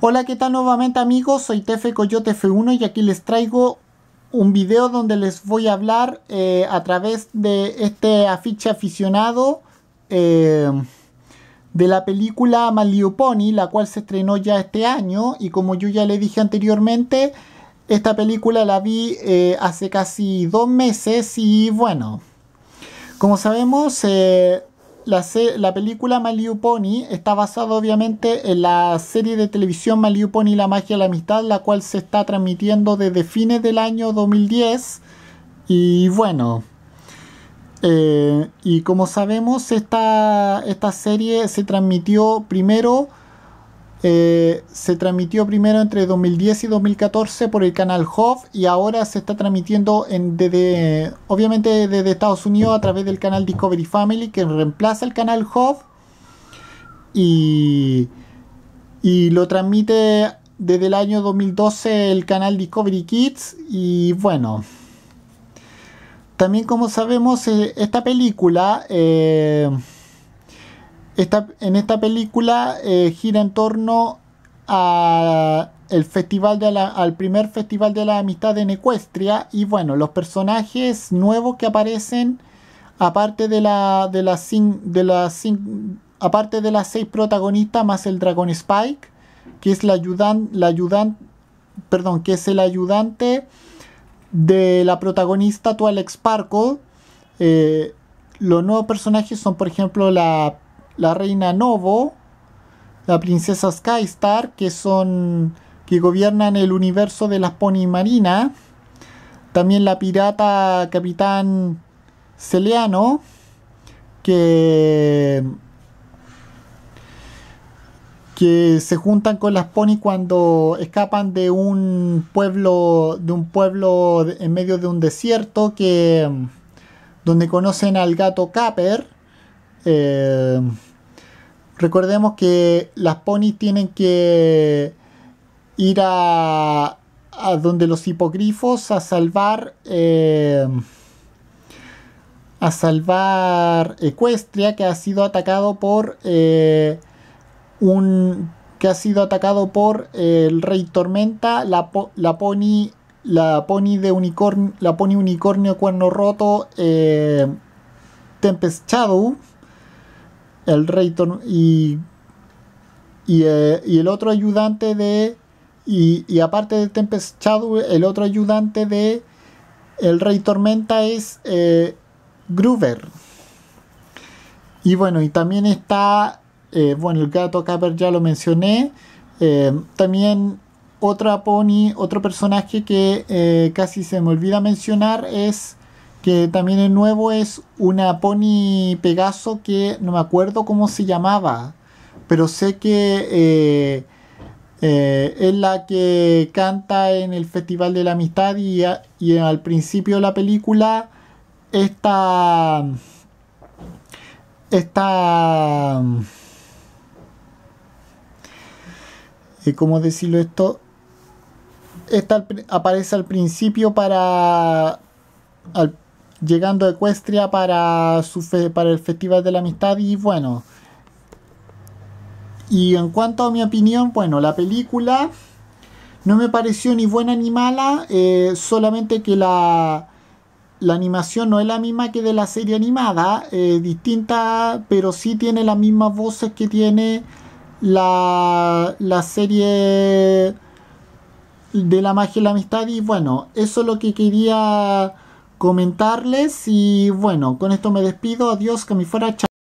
Hola, ¿qué tal nuevamente amigos? Soy Tefe Coyote F1 y aquí les traigo un video donde les voy a hablar eh, a través de este afiche aficionado eh, de la película Pony, la cual se estrenó ya este año y como yo ya le dije anteriormente, esta película la vi eh, hace casi dos meses y bueno, como sabemos la, película Maliu Pony está basada obviamente en la serie de televisión Maliu Pony La Magia de la Amistad, la cual se está transmitiendo desde fines del año 2010. Y bueno, eh, y como sabemos, esta, esta serie se transmitió primero eh, se transmitió primero entre 2010 y 2014 por el canal HOF y ahora se está transmitiendo en, desde, obviamente desde Estados Unidos a través del canal Discovery Family que reemplaza el canal HOF y, y lo transmite desde el año 2012 el canal Discovery Kids y bueno. También como sabemos, eh, esta película eh, en esta película eh, gira en torno a el festival de la, al primer festival de la amistad en Ecuestria y bueno, los personajes nuevos que aparecen aparte de la de las de aparte de las seis protagonistas más el Dragon Spike, que es la ayudan, la ayudan, perdón, que es el ayudante de la protagonista tu Alex Eh, los nuevos personajes son por ejemplo la la reina Novo, la princesa Skystar, que son que gobiernan el universo de las Pony Marina, también la pirata Capitán Celiano. que que se juntan con las Pony cuando escapan de un pueblo de un pueblo en medio de un desierto que donde conocen al gato Caper. Eh, Recordemos que las ponis tienen que ir a, donde los hipogrifos a salvar eh, a salvar Ecuestria que ha sido atacado por eh, un que ha sido atacado por eh, el rey tormenta la, pony la pony de unicornio la pony unicornio cuerno roto Tempest Shadow el rey y, eh, y, el otro ayudante de y, aparte de Tempest Shadow, el otro ayudante de el Rey Tormenta es eh, Groover. Y bueno, y también está, eh, bueno, el gato Caber ya lo mencioné. también otra pony, otro personaje que casi se me olvida mencionar es que también es nuevo, es una Pony Pegaso que no me acuerdo cómo se llamaba, pero sé que eh, eh, es la que canta en el Festival de la Amistad y, al principio de la película esta... está eh, ¿Cómo decirlo esto? Esta aparece al principio para... Al, llegando a Ecuestria para, el Festival de la Amistad y bueno. Y en cuanto a mi opinión, bueno, la película no me pareció ni buena ni mala, eh, solamente que la, animación no es la misma que de la serie animada, eh, distinta, pero sí tiene las mismas voces que tiene la, la serie de la magia y la amistad. Y bueno, eso es lo que quería comentarles y bueno, con esto me despido, adiós, que me fuera,